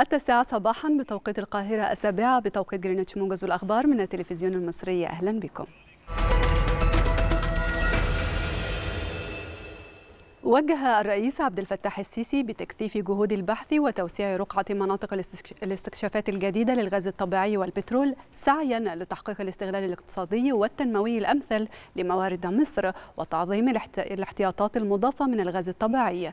التاسعة صباحا بتوقيت القاهرة السابعة بتوقيت جرينتش موجز والأخبار من التلفزيون المصري أهلا بكم وجه الرئيس عبد الفتاح السيسي بتكثيف جهود البحث وتوسيع رقعة مناطق الاستكشافات الجديدة للغاز الطبيعي والبترول سعيا لتحقيق الاستغلال الاقتصادي والتنموي الأمثل لموارد مصر وتعظيم الاحتياطات المضافة من الغاز الطبيعي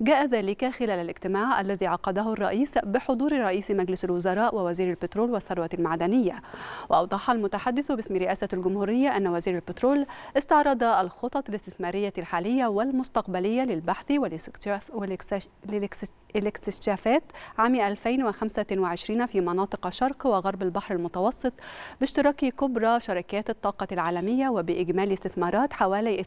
جاء ذلك خلال الاجتماع الذي عقده الرئيس بحضور رئيس مجلس الوزراء ووزير البترول والثروة المعدنية وأوضح المتحدث باسم رئاسة الجمهورية أن وزير البترول استعرض الخطط الاستثمارية الحالية والمستقبلية الدولية للبحث والاكتشافات عام 2025 في مناطق شرق وغرب البحر المتوسط باشتراك كبرى شركات الطاقة العالمية وبإجمالي استثمارات حوالي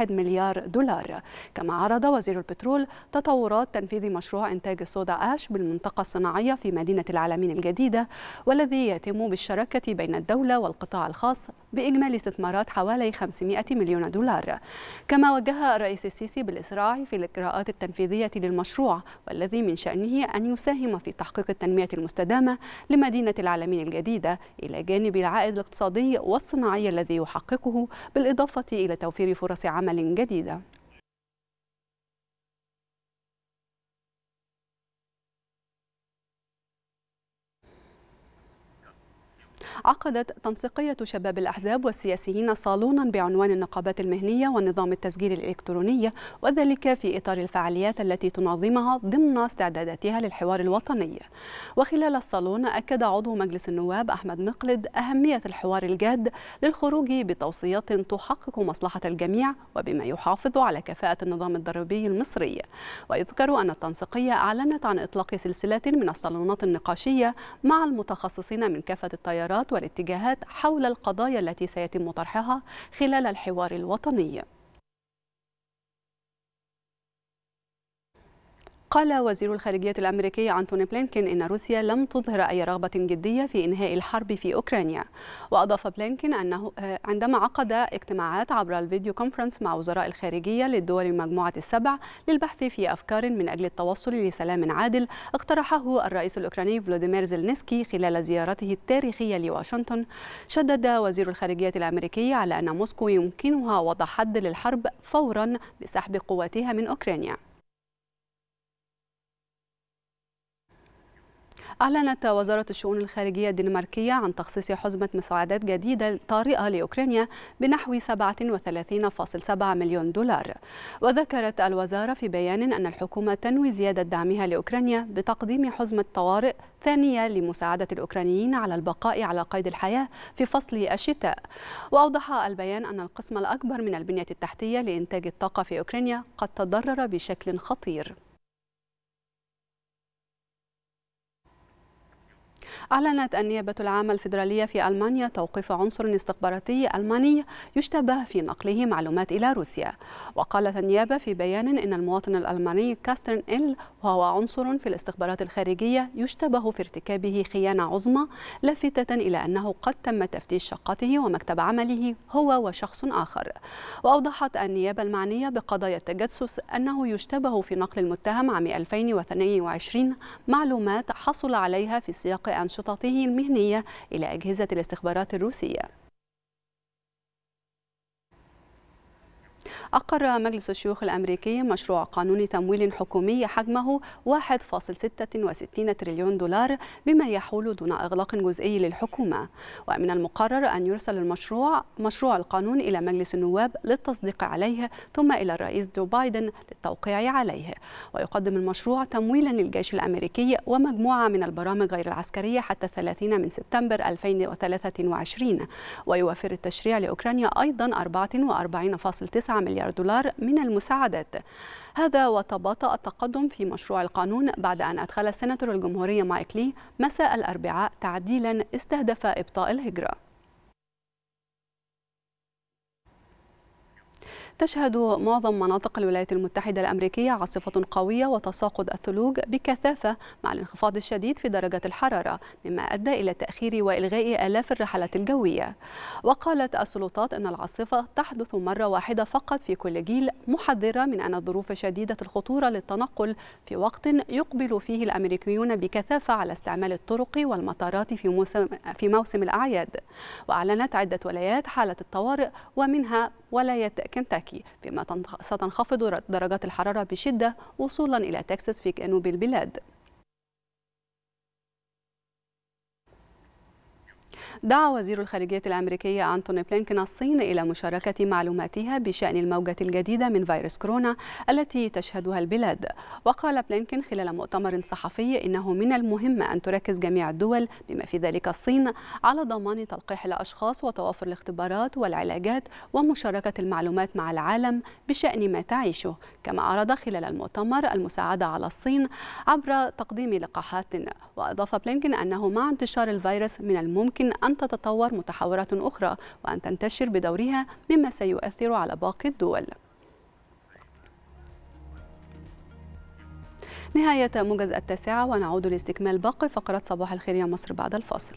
2.1 مليار دولار كما عرض وزير البترول تطورات تنفيذ مشروع إنتاج الصودا آش بالمنطقة الصناعية في مدينة العالمين الجديدة والذي يتم بالشراكة بين الدولة والقطاع الخاص بإجمالي استثمارات حوالي 500 مليون دولار كما وجه الرئيس السيسي بالإسراع في الإجراءات التنفيذية للمشروع والذي من شأنه أن يساهم في تحقيق التنمية المستدامة لمدينة العالمين الجديدة إلى جانب العائد الاقتصادي والصناعي الذي يحققه بالإضافة إلى توفير فرص عمل جديدة عقدت تنسيقية شباب الأحزاب والسياسيين صالونا بعنوان النقابات المهنية والنظام التسجيل الإلكتروني وذلك في إطار الفعاليات التي تنظمها ضمن استعداداتها للحوار الوطني وخلال الصالون أكد عضو مجلس النواب أحمد مقلد أهمية الحوار الجاد للخروج بتوصيات تحقق مصلحة الجميع وبما يحافظ على كفاءة النظام الضريبي المصري ويذكر أن التنسيقية أعلنت عن إطلاق سلسلة من الصالونات النقاشية مع المتخصصين من كافة الطيارات والاتجاهات حول القضايا التي سيتم طرحها خلال الحوار الوطني قال وزير الخارجية الأمريكي أنتوني بلينكين إن روسيا لم تظهر أي رغبة جدية في إنهاء الحرب في أوكرانيا وأضاف بلينكين أنه آه، عندما عقد اجتماعات عبر الفيديو كونفرنس مع وزراء الخارجية للدول المجموعة السبع للبحث في أفكار من أجل التوصل لسلام عادل اقترحه الرئيس الأوكراني فلوديمير زيلنسكي خلال زيارته التاريخية لواشنطن شدد وزير الخارجية الأمريكي على أن موسكو يمكنها وضع حد للحرب فورا بسحب قواتها من أوكرانيا أعلنت وزارة الشؤون الخارجية الدنماركية عن تخصيص حزمة مساعدات جديدة طارئة لأوكرانيا بنحو 37.7 مليون دولار وذكرت الوزارة في بيان أن الحكومة تنوي زيادة دعمها لأوكرانيا بتقديم حزمة طوارئ ثانية لمساعدة الأوكرانيين على البقاء على قيد الحياة في فصل الشتاء وأوضح البيان أن القسم الأكبر من البنية التحتية لإنتاج الطاقة في أوكرانيا قد تضرر بشكل خطير أعلنت النيابة العامة الفيدرالية في ألمانيا توقيف عنصر استخباراتي ألماني يشتبه في نقله معلومات إلى روسيا وقالت النيابة في بيان إن المواطن الألماني كاسترن إل وهو عنصر في الاستخبارات الخارجية يشتبه في ارتكابه خيانة عظمى لافتة إلى أنه قد تم تفتيش شقته ومكتب عمله هو وشخص آخر وأوضحت النيابة المعنية بقضايا التجسس أنه يشتبه في نقل المتهم عام 2022 معلومات حصل عليها في سياق أنشطة انشطته المهنية إلى أجهزة الاستخبارات الروسية أقر مجلس الشيوخ الأمريكي مشروع قانون تمويل حكومي حجمه 1.66 تريليون دولار بما يحول دون إغلاق جزئي للحكومة ومن المقرر أن يرسل المشروع مشروع القانون إلى مجلس النواب للتصديق عليه ثم إلى الرئيس جو بايدن للتوقيع عليه ويقدم المشروع تمويلا للجيش الأمريكي ومجموعة من البرامج غير العسكرية حتى 30 من سبتمبر 2023 ويوفر التشريع لأوكرانيا أيضا 44.9 مليار مليار دولار من المساعدات هذا وتباطأ التقدم في مشروع القانون بعد أن أدخل السناتور الجمهورية مايك لي مساء الأربعاء تعديلا استهدف إبطاء الهجرة تشهد معظم مناطق الولايات المتحدة الأمريكية عاصفة قوية وتساقط الثلوج بكثافة مع الانخفاض الشديد في درجة الحرارة مما أدى إلى تأخير وإلغاء آلاف الرحلات الجوية وقالت السلطات أن العاصفة تحدث مرة واحدة فقط في كل جيل محذرة من أن الظروف شديدة الخطورة للتنقل في وقت يقبل فيه الأمريكيون بكثافة على استعمال الطرق والمطارات في موسم, في موسم الأعياد وأعلنت عدة ولايات حالة الطوارئ ومنها ولاية كنتاكي الشتاكي فيما ستنخفض درجات الحرارة بشدة وصولا إلى تكساس في جنوب البلاد دعا وزير الخارجية الأمريكية أنتوني بلينكن الصين إلى مشاركة معلوماتها بشأن الموجة الجديدة من فيروس كورونا التي تشهدها البلاد وقال بلينكن خلال مؤتمر صحفي إنه من المهم أن تركز جميع الدول بما في ذلك الصين على ضمان تلقيح الأشخاص وتوافر الاختبارات والعلاجات ومشاركة المعلومات مع العالم بشأن ما تعيشه كما عرض خلال المؤتمر المساعدة على الصين عبر تقديم لقاحات وأضاف بلينكن أنه مع انتشار الفيروس من الممكن أن تتطور متحورات أخرى وأن تنتشر بدورها مما سيؤثر على باقي الدول نهاية موجز التاسعة ونعود لاستكمال باقي فقرة صباح الخير يا مصر بعد الفاصل